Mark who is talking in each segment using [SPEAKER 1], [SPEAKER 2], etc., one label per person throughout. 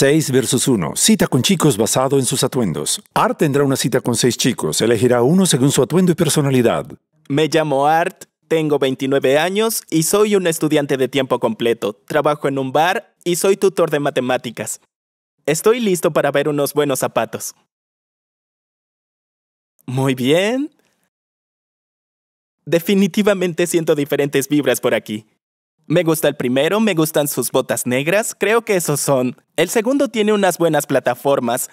[SPEAKER 1] 6 versus 1. Cita con chicos basado en sus atuendos. Art tendrá una cita
[SPEAKER 2] con 6 chicos. Elegirá uno según su atuendo y personalidad.
[SPEAKER 1] Me llamo Art, tengo 29 años y soy un estudiante de tiempo completo. Trabajo en un bar y soy tutor de matemáticas. Estoy listo para ver unos buenos zapatos. Muy bien. Definitivamente siento diferentes vibras por aquí. Me gusta el primero, me gustan sus botas negras, creo que esos son. El segundo tiene unas buenas plataformas.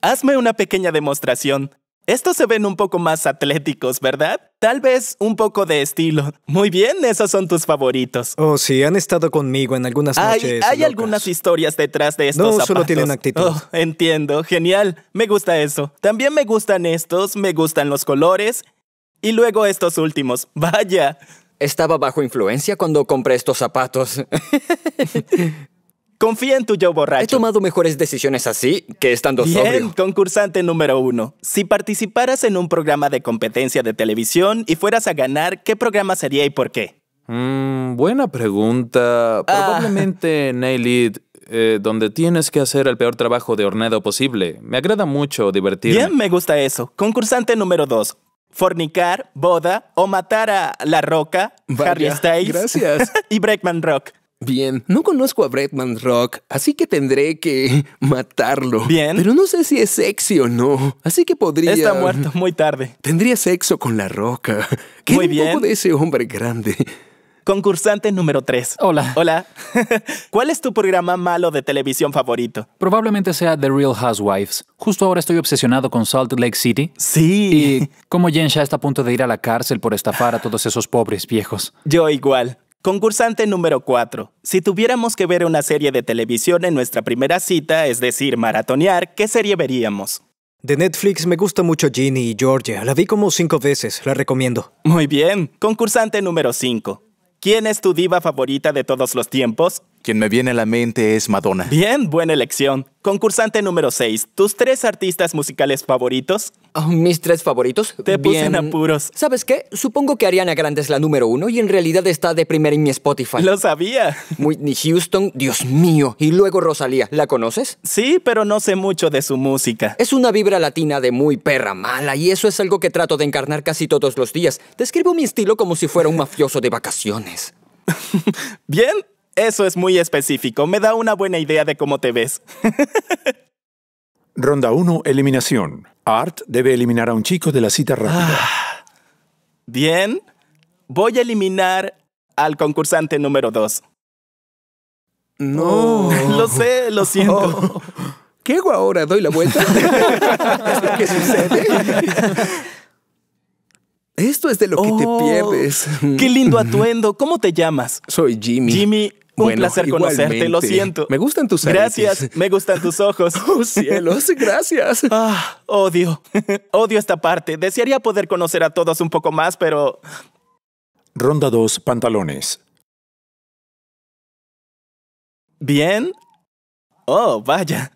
[SPEAKER 1] Hazme una pequeña demostración. Estos se ven un poco más atléticos, ¿verdad? Tal vez un poco de estilo. Muy bien, esos son tus favoritos. Oh, sí, han estado conmigo en algunas hay, noches. Hay, algunas historias detrás de estos no, zapatos. No, solo tienen actitud. Oh, entiendo, genial. Me gusta eso. También me gustan estos, me gustan los colores. Y luego estos últimos. Vaya. Estaba bajo influencia cuando compré estos zapatos. Confía en tu yo borracho. He tomado mejores decisiones así que estando Bien, concursante número uno. Si participaras en un programa de competencia de televisión y fueras a ganar, ¿qué programa sería y por
[SPEAKER 2] qué? Mm, buena pregunta. Ah. Probablemente ah. Eh, Nailed, donde tienes que hacer el peor trabajo de hornado posible. Me agrada mucho divertirme. Bien, me gusta
[SPEAKER 1] eso. Concursante número dos. Fornicar, Boda o Matar a La Roca, Harry Styles gracias. y Breakman Rock. Bien, no conozco a
[SPEAKER 3] Breakman Rock, así que tendré que matarlo. Bien. Pero no sé si es sexy o no, así que podría...
[SPEAKER 2] Está muerto
[SPEAKER 1] muy tarde. Tendría sexo con la roca. muy bien. Un poco de ese hombre grande. Concursante número 3. Hola. Hola. ¿Cuál es tu programa malo de
[SPEAKER 2] televisión favorito? Probablemente sea The Real Housewives. Justo ahora estoy obsesionado con Salt Lake City. Sí. Y cómo ya está a punto de ir a la cárcel por estafar a todos esos pobres viejos.
[SPEAKER 1] Yo igual. Concursante número 4. Si tuviéramos que ver una serie de televisión en nuestra primera cita, es decir, maratonear, ¿qué serie veríamos? De Netflix me gusta
[SPEAKER 3] mucho Ginny y Georgia. La vi como cinco veces, la recomiendo.
[SPEAKER 1] Muy bien. Concursante número 5. ¿Quién es tu diva favorita de todos los tiempos? Quien me viene a la mente es Madonna. Bien, buena elección. Concursante número 6. ¿Tus tres artistas musicales favoritos? Ah, ¿Mis tres favoritos? Te puse en
[SPEAKER 3] apuros. ¿Sabes qué? Supongo que Ariana Grande es la número uno y en realidad está de primera en mi Spotify. Lo sabía. Whitney Houston, Dios mío. Y luego Rosalía. ¿La conoces? Sí, pero no sé mucho de su música. Es una vibra latina de muy perra mala y eso es algo que trato de encarnar casi todos los días. Describo mi estilo como si fuera un mafioso de
[SPEAKER 1] vacaciones. Bien, eso es muy específico, me da una buena idea de cómo te ves.
[SPEAKER 2] Ronda 1, eliminación. Art debe eliminar a un chico de la cita ah, rápida.
[SPEAKER 1] bien, voy a eliminar al concursante número 2. No. lo sé, lo siento. ¿Qué hago ahora? ¿Doy la vuelta? sucede? Esto es de lo que te oh, pierdes. Qué lindo atuendo. ¿Cómo te llamas? Soy Jimmy. Jimmy, un placer conocerte, lo siento. Me gustan tus Gracias, me gustan tus ojos. Oh, cielos, gracias. Ah, odio. odio esta parte. Desearía poder conocer a todos un poco más, pero.
[SPEAKER 2] Ronda 2, pantalones.
[SPEAKER 1] Bien. Oh, vaya.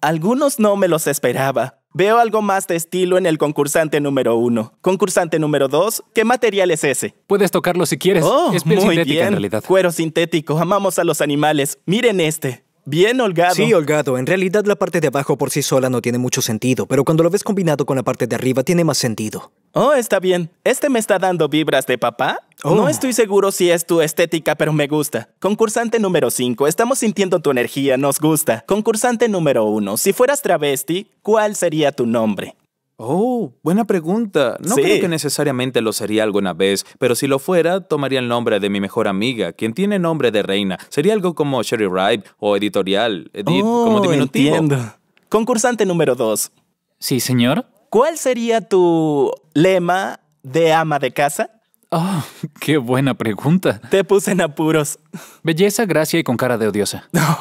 [SPEAKER 1] Algunos no me los esperaba. Veo algo más de estilo en el concursante número uno. Concursante número dos, ¿qué material es ese? Puedes tocarlo si quieres. Oh, es muy bien. Cuero sintético, amamos a los animales. Miren este. Bien holgado. Sí,
[SPEAKER 3] holgado. En realidad la parte de abajo por sí sola no tiene mucho sentido, pero cuando lo ves combinado con la parte de arriba tiene más sentido.
[SPEAKER 1] Oh, está bien. Este me está dando vibras de papá. Oh. No estoy seguro si es tu estética, pero me gusta. Concursante número 5, estamos sintiendo tu energía, nos gusta. Concursante número 1, si fueras travesti, ¿cuál sería tu nombre?
[SPEAKER 2] Oh, buena pregunta. No creo que necesariamente lo sería alguna vez, pero si lo fuera, tomaría el nombre de mi mejor amiga, quien tiene nombre de reina. Sería algo como Sherry Ripe o editorial, edit, como oh, diminutivo. Entiendo. Concursante número dos. Sí, señor. ¿Cuál
[SPEAKER 1] sería tu lema de ama de casa? Oh, qué buena pregunta. Te puse en apuros. Belleza, gracia y con cara de odiosa.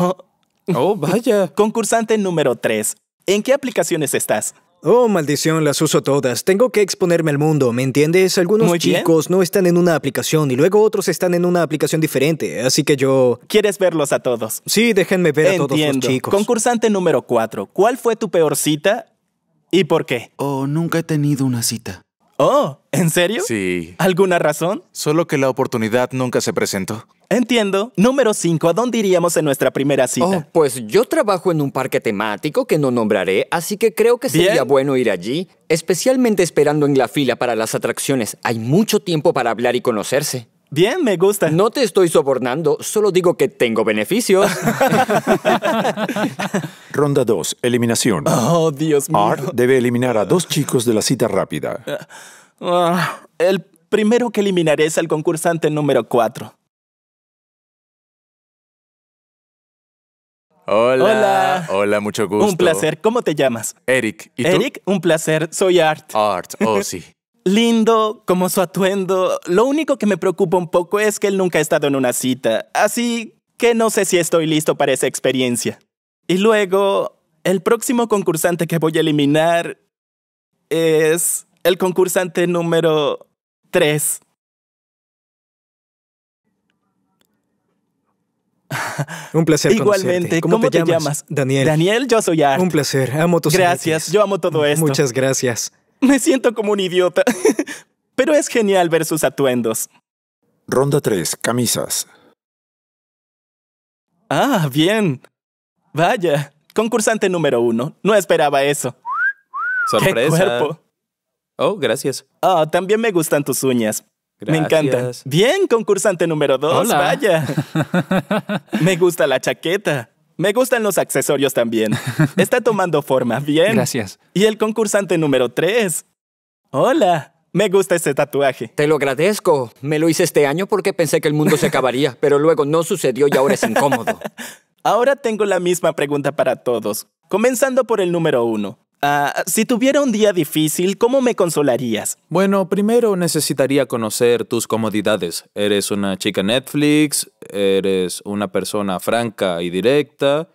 [SPEAKER 1] oh, vaya. Concursante número tres. ¿En qué aplicaciones estás? Oh, maldición, las uso todas. Tengo que exponerme al mundo, ¿me entiendes? Algunos chicos
[SPEAKER 3] no están en una aplicación y luego otros están en una aplicación diferente, así que yo...
[SPEAKER 1] ¿Quieres verlos a todos? Sí,
[SPEAKER 3] déjenme ver a todos
[SPEAKER 1] los chicos. Concursante número 4, ¿cuál fue tu peor cita y por qué?
[SPEAKER 2] Oh, nunca he tenido una cita. Oh, ¿en serio? Sí.
[SPEAKER 1] ¿Alguna razón? Solo que la oportunidad nunca se presentó. Entiendo. Número 5, ¿a dónde iríamos en nuestra primera cita? Oh, pues
[SPEAKER 3] yo trabajo en un parque temático que no nombraré, así que creo que sería bueno ir allí, especialmente esperando en la fila para las atracciones. Hay mucho tiempo para hablar y conocerse. Bien, me gusta. No te estoy sobornando, solo digo que tengo beneficios.
[SPEAKER 2] Ronda 2, eliminación. Oh, Dios mío. Art debe eliminar a dos chicos de la cita rápida.
[SPEAKER 1] Ah, ah, el primero que eliminaré es al concursante número 4. Hola. Hola. mucho gusto. Un placer. ¿Cómo te llamas? Eric. ¿Y Eric, un placer. Soy Art. Art, oh sí. Lindo como su atuendo, lo único que me preocupa un poco es que él nunca ha estado en una cita, así que no sé si estoy listo para esa experiencia. Y luego, el próximo concursante que voy a eliminar es el concursante número 3.
[SPEAKER 2] Un placer. Igualmente, ¿cómo, te,
[SPEAKER 1] llamas? Daniel. Daniel, yo soy Art. Un placer, amo tus Gracias, yo amo todo esto. Muchas gracias. Me siento como un idiota. Pero es genial ver sus atuendos. Ronda 3. Camisas. Ah, bien. Vaya, concursante número uno. No esperaba eso. Sorpresa. ¡Qué cuerpo! Oh, gracias. Ah, también me gustan tus uñas. Me encantan. Bien, concursante número dos. Vaya. me gusta la chaqueta. Me gustan los accesorios también. Está tomando forma, bien. Gracias. Y el concursante número 3. Hola, me gusta ese tatuaje. Te lo agradezco. Me lo hice este año porque pensé que el mundo se acabaría, pero luego no sucedió y ahora es incómodo. ahora tengo la misma pregunta para todos, comenzando por el número 1. Ah, si tuviera un día difícil, ¿cómo me consolarías?
[SPEAKER 2] Bueno, primero necesitaría conocer tus comodidades. Eres una chica Netflix, eres una persona franca y directa.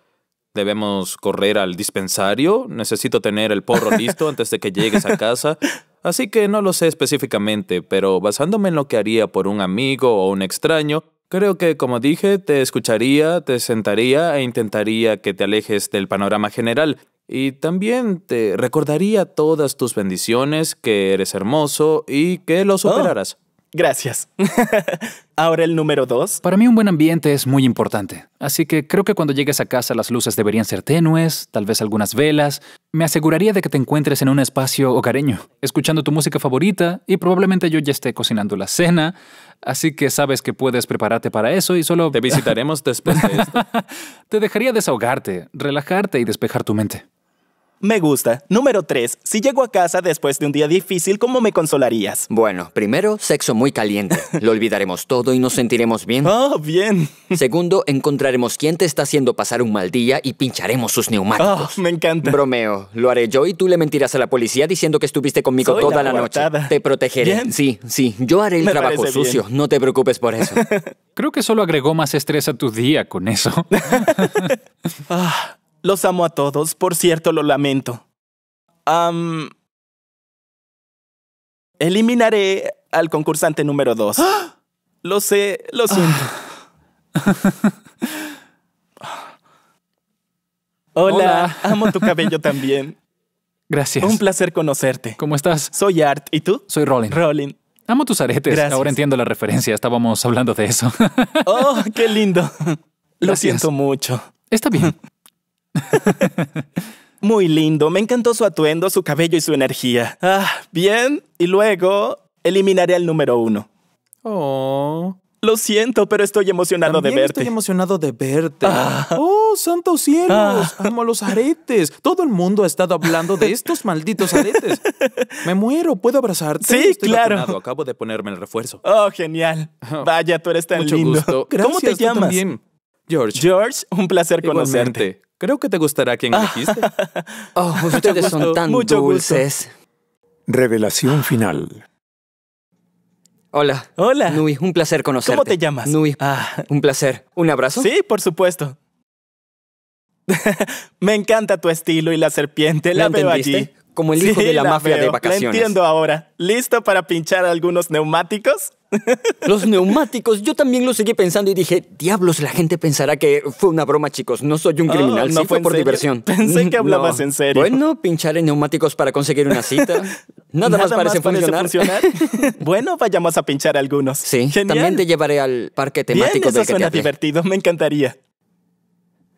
[SPEAKER 2] Debemos correr al dispensario. Necesito tener el porro listo antes de que llegues a casa. Así que no lo sé específicamente, pero basándome en lo que haría por un amigo o un extraño, Creo que, como dije, te escucharía, te sentaría e intentaría que te alejes del panorama general. Y también te recordaría todas tus bendiciones, que eres hermoso y que lo oh. superarás. Gracias. Ahora el número dos. Para mí un buen ambiente es muy importante, así que creo que cuando llegues a casa las luces deberían ser tenues, tal vez algunas velas. Me aseguraría de que te encuentres en un espacio hogareño, escuchando tu música favorita y probablemente yo ya esté cocinando la cena, así que sabes que puedes prepararte para eso y solo... Te visitaremos después de esto. te dejaría desahogarte, relajarte y despejar tu mente me gusta. Número 3. Si llego a casa después
[SPEAKER 1] de un día difícil, ¿cómo me consolarías? Bueno, primero, sexo muy caliente. Lo olvidaremos todo
[SPEAKER 3] y nos sentiremos bien. Oh, bien. Segundo, encontraremos quién te está haciendo pasar un mal día y pincharemos sus neumáticos. Oh, me encanta. Bromeo, lo haré yo y tú le mentirás a la policía diciendo que estuviste
[SPEAKER 2] conmigo toda la, noche.
[SPEAKER 3] Te protegeré. Sí, sí, yo haré el trabajo sucio. No te preocupes por
[SPEAKER 1] eso.
[SPEAKER 2] Creo que solo agregó más estrés a tu día con eso.
[SPEAKER 1] ah. Los amo a todos, por cierto, lo lamento. eliminaré al concursante número dos. ¡Ah! Lo sé, lo ah. siento. Hola, amo tu cabello también. Gracias. Un placer conocerte. ¿Cómo estás? Soy Art, ¿y tú? Soy Rolling. Rolling. Amo tus aretes. Ahora entiendo la
[SPEAKER 2] referencia, estábamos hablando de eso.
[SPEAKER 1] oh, qué lindo. Lo siento mucho. Está bien. Muy lindo, me encantó su atuendo, su cabello y su energía. Ah, bien, y luego eliminaré al número uno.
[SPEAKER 2] Oh.
[SPEAKER 1] Lo siento, pero estoy emocionado de verte. Estoy
[SPEAKER 2] emocionado de verte. Ah. Oh, santos cielos. como ah. Amo los aretes. Todo el mundo ha estado hablando de estos malditos aretes. Me muero, ¿puedo abrazarte? Sí, claro. Acabo de ponerme el refuerzo. Oh, genial. Oh. Vaya,
[SPEAKER 1] tú eres tan lindo. Gracias, ¿Cómo te llamas? George. George, un placer conocerte. Creo que te gustará quien elegiste.
[SPEAKER 3] oh, ustedes son tan dulces.
[SPEAKER 2] Revelación final.
[SPEAKER 3] Hola. Hola. Nui, un placer conocerte. ¿Cómo te llamas? Nui. Ah.
[SPEAKER 1] Un placer. ¿Un abrazo? Sí, por supuesto. Me encanta tu estilo y la serpiente. La, veo allí. Como el hijo de la, mafia de vacaciones. La entiendo ahora. ¿Listo para pinchar algunos neumáticos? Los neumáticos,
[SPEAKER 3] yo también lo seguí pensando y dije, diablos, la gente pensará que fue una broma, chicos, no soy un ah, criminal, no fue por diversión. Pensé que hablabas en serio. Bueno, pinchar en neumáticos para conseguir una cita.
[SPEAKER 1] Nada, más, parece, funcionar. bueno, vayamos a pinchar algunos. Sí, también te llevaré al parque temático de eso del suena divertido, me encantaría.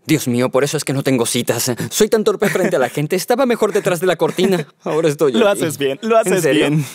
[SPEAKER 1] Dios mío, por eso es
[SPEAKER 3] que no tengo citas. Soy tan torpe frente a la gente. Estaba mejor detrás de la cortina. Ahora estoy. Lo haces bien, lo haces bien.